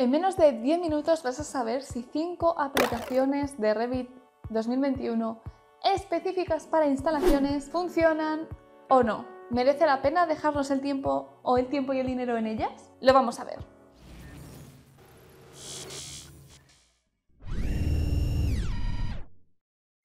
En menos de 10 minutos vas a saber si 5 aplicaciones de Revit 2021 específicas para instalaciones funcionan o no. ¿Merece la pena dejarnos el tiempo o el tiempo y el dinero en ellas? Lo vamos a ver.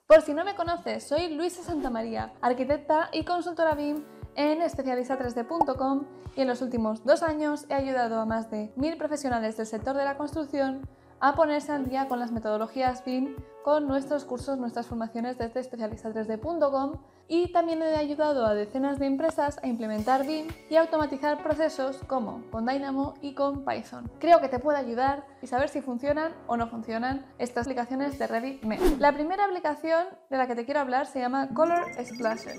Por si no me conoces, soy Luisa Santamaría, arquitecta y consultora BIM en especialista3d.com y en los últimos dos años he ayudado a más de mil profesionales del sector de la construcción a ponerse al día con las metodologías BIM, con nuestros cursos, nuestras formaciones desde especialista3d.com y también he ayudado a decenas de empresas a implementar BIM y a automatizar procesos como con Dynamo y con Python. Creo que te puede ayudar y saber si funcionan o no funcionan estas aplicaciones de Revit. La primera aplicación de la que te quiero hablar se llama Color Explosion.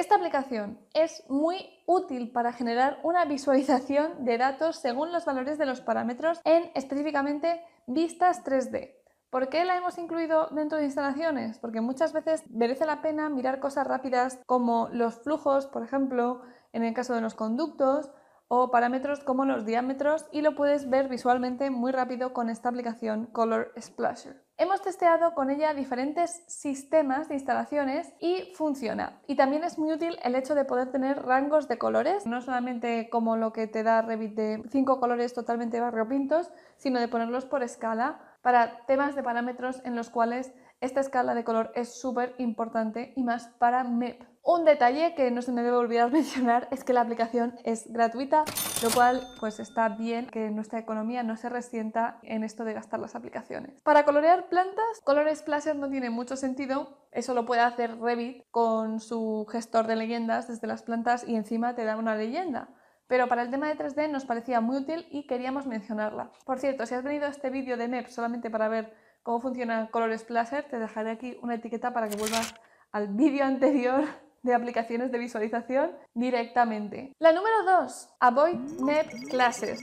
Esta aplicación es muy útil para generar una visualización de datos según los valores de los parámetros en específicamente vistas 3D. ¿Por qué la hemos incluido dentro de instalaciones? Porque muchas veces merece la pena mirar cosas rápidas como los flujos, por ejemplo, en el caso de los conductos, o parámetros como los diámetros y lo puedes ver visualmente muy rápido con esta aplicación Color Splasher. Hemos testeado con ella diferentes sistemas de instalaciones y funciona. Y también es muy útil el hecho de poder tener rangos de colores, no solamente como lo que te da Revit de 5 colores totalmente pintos, sino de ponerlos por escala para temas de parámetros en los cuales esta escala de color es súper importante y más para MEP, un detalle que no se me debe olvidar mencionar es que la aplicación es gratuita, lo cual pues está bien que nuestra economía no se resienta en esto de gastar las aplicaciones. Para colorear plantas, colores placer no tiene mucho sentido, eso lo puede hacer Revit con su gestor de leyendas desde las plantas y encima te da una leyenda pero para el tema de 3D nos parecía muy útil y queríamos mencionarla. Por cierto, si has venido a este vídeo de MEP solamente para ver cómo funciona Color placer, te dejaré aquí una etiqueta para que vuelvas al vídeo anterior de aplicaciones de visualización directamente. La número 2, avoid Net classes.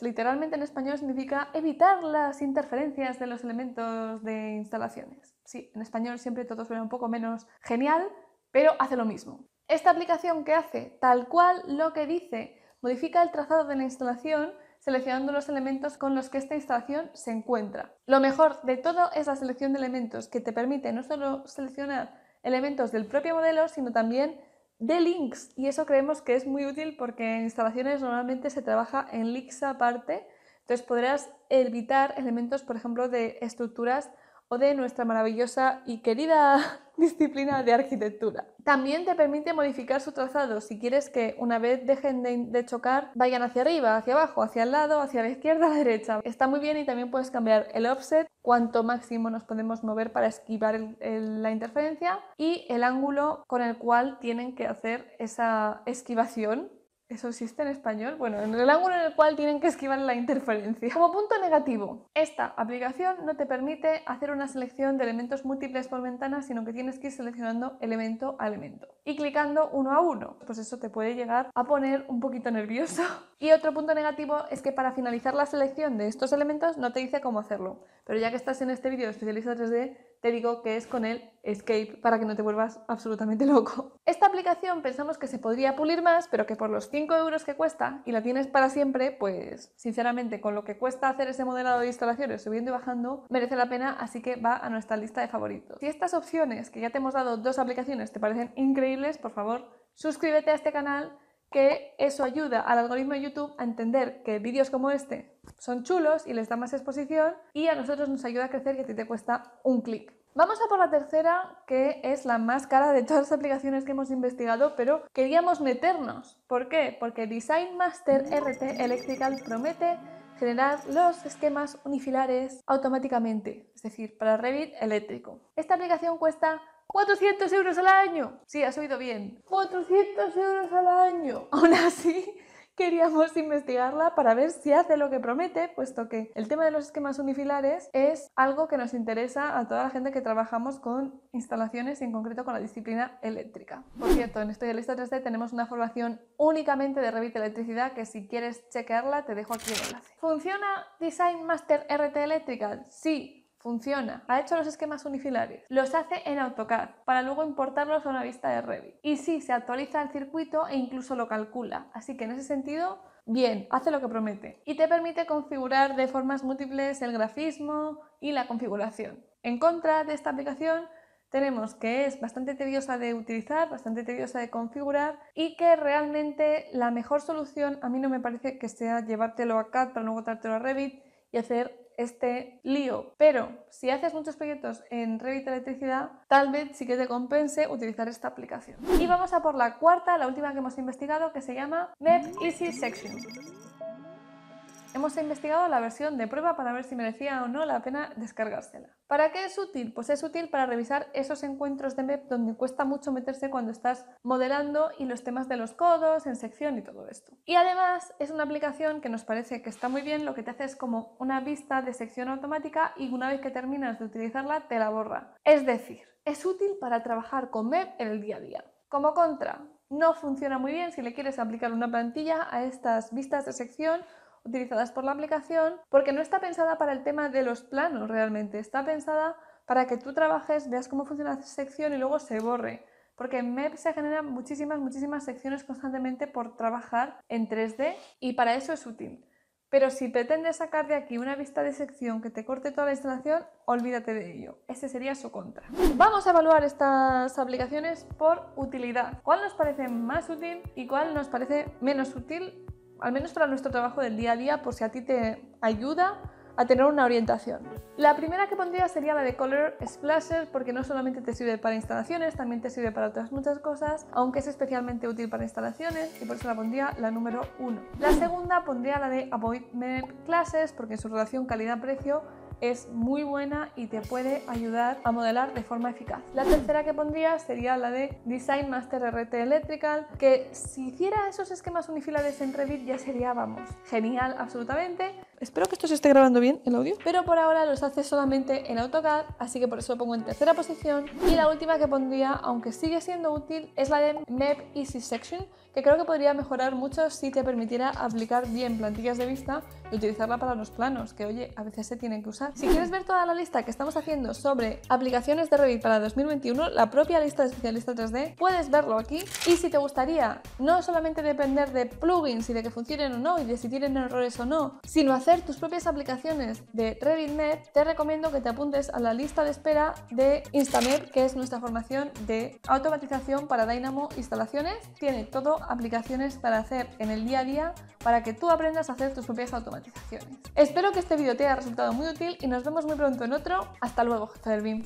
Literalmente en español significa evitar las interferencias de los elementos de instalaciones. Sí, en español siempre todo suena un poco menos genial, pero hace lo mismo. Esta aplicación que hace tal cual lo que dice, modifica el trazado de la instalación seleccionando los elementos con los que esta instalación se encuentra. Lo mejor de todo es la selección de elementos que te permite no solo seleccionar elementos del propio modelo, sino también de links. Y eso creemos que es muy útil porque en instalaciones normalmente se trabaja en links aparte. Entonces podrás evitar elementos, por ejemplo, de estructuras o de nuestra maravillosa y querida disciplina de arquitectura. También te permite modificar su trazado si quieres que una vez dejen de, chocar vayan hacia arriba, hacia abajo, hacia el lado, hacia la izquierda, a la derecha. Está muy bien y también puedes cambiar el offset, cuánto máximo nos podemos mover para esquivar la interferencia y el ángulo con el cual tienen que hacer esa esquivación ¿Eso existe en español? Bueno, en el ángulo en el cual tienen que esquivar la interferencia. Como punto negativo, esta aplicación no te permite hacer una selección de elementos múltiples por ventana, sino que tienes que ir seleccionando elemento a elemento y clicando uno a uno. Pues eso te puede llegar a poner un poquito nervioso. Y otro punto negativo es que para finalizar la selección de estos elementos no te dice cómo hacerlo. Pero ya que estás en este vídeo de especialista 3D, te digo que es con el Escape para que no te vuelvas absolutamente loco. Esta aplicación pensamos que se podría pulir más, pero que por los 5 euros que cuesta y la tienes para siempre, pues sinceramente con lo que cuesta hacer ese modelado de instalaciones subiendo y bajando, merece la pena, así que va a nuestra lista de favoritos. Si estas opciones, que ya te hemos dado dos aplicaciones, te parecen increíbles, por favor suscríbete a este canal que eso ayuda al algoritmo de YouTube a entender que vídeos como este son chulos y les da más exposición y a nosotros nos ayuda a crecer que a ti te cuesta un clic. Vamos a por la tercera, que es la más cara de todas las aplicaciones que hemos investigado, pero queríamos meternos. ¿Por qué? Porque Design Master RT Electrical promete generar los esquemas unifilares automáticamente, es decir, para Revit eléctrico. Esta aplicación cuesta 400 euros al año. Sí, has oído bien. 400 euros al año. Aún así, queríamos investigarla para ver si hace lo que promete, puesto que el tema de los esquemas unifilares es algo que nos interesa a toda la gente que trabajamos con instalaciones y en concreto con la disciplina eléctrica. Por cierto, en estudialista Lista 3D tenemos una formación únicamente de Revit Electricidad que si quieres chequearla te dejo aquí el enlace. ¿Funciona Design Master RT Eléctrica? Sí, Funciona. Ha hecho los esquemas unifilares. Los hace en AutoCAD para luego importarlos a una vista de Revit. Y sí, se actualiza el circuito e incluso lo calcula. Así que en ese sentido, bien, hace lo que promete. Y te permite configurar de formas múltiples el grafismo y la configuración. En contra de esta aplicación, tenemos que es bastante tediosa de utilizar, bastante tediosa de configurar y que realmente la mejor solución a mí no me parece que sea llevártelo a CAD para luego traértelo a Revit y hacer este lío. Pero si haces muchos proyectos en Revit Electricidad, tal vez sí que te compense utilizar esta aplicación. Y vamos a por la cuarta, la última que hemos investigado, que se llama Map Easy Section hemos investigado la versión de prueba para ver si merecía o no la pena descargársela. ¿Para qué es útil? Pues es útil para revisar esos encuentros de MEP donde cuesta mucho meterse cuando estás modelando y los temas de los codos, en sección y todo esto. Y además es una aplicación que nos parece que está muy bien, lo que te hace es como una vista de sección automática y una vez que terminas de utilizarla te la borra. Es decir, es útil para trabajar con MEP en el día a día. Como contra, no funciona muy bien si le quieres aplicar una plantilla a estas vistas de sección utilizadas por la aplicación porque no está pensada para el tema de los planos realmente, está pensada para que tú trabajes, veas cómo funciona la sección y luego se borre. Porque en MEP se generan muchísimas, muchísimas secciones constantemente por trabajar en 3D y para eso es útil. Pero si pretendes sacar de aquí una vista de sección que te corte toda la instalación, olvídate de ello. Ese sería su contra. Vamos a evaluar estas aplicaciones por utilidad. ¿Cuál nos parece más útil y cuál nos parece menos útil al menos para nuestro trabajo del día a día, por si a ti te ayuda a tener una orientación. La primera que pondría sería la de Color Splasher porque no solamente te sirve para instalaciones, también te sirve para otras muchas cosas, aunque es especialmente útil para instalaciones y por eso la pondría la número 1. La segunda pondría la de Avoid Map Classes porque en su relación calidad-precio es muy buena y te puede ayudar a modelar de forma eficaz. La tercera que pondría sería la de Design Master RT Electrical, que si hiciera esos esquemas unifilares en Revit ya sería, vamos, genial absolutamente, Espero que esto se esté grabando bien el audio. Pero por ahora los hace solamente en AutoCAD, así que por eso lo pongo en tercera posición. Y la última que pondría, aunque sigue siendo útil, es la de Map Easy Section, que creo que podría mejorar mucho si te permitiera aplicar bien plantillas de vista y utilizarla para los planos, que oye, a veces se tienen que usar. Si quieres ver toda la lista que estamos haciendo sobre aplicaciones de Revit para 2021, la propia lista de especialista 3D, puedes verlo aquí. Y si te gustaría no solamente depender de plugins y de que funcionen o no y de si tienen errores o no, sino hacer tus propias aplicaciones de RevitMed, te recomiendo que te apuntes a la lista de espera de Instamed, que es nuestra formación de automatización para Dynamo instalaciones. Tiene todo aplicaciones para hacer en el día a día para que tú aprendas a hacer tus propias automatizaciones. Espero que este vídeo te haya resultado muy útil y nos vemos muy pronto en otro. Hasta luego, jefe del BIM.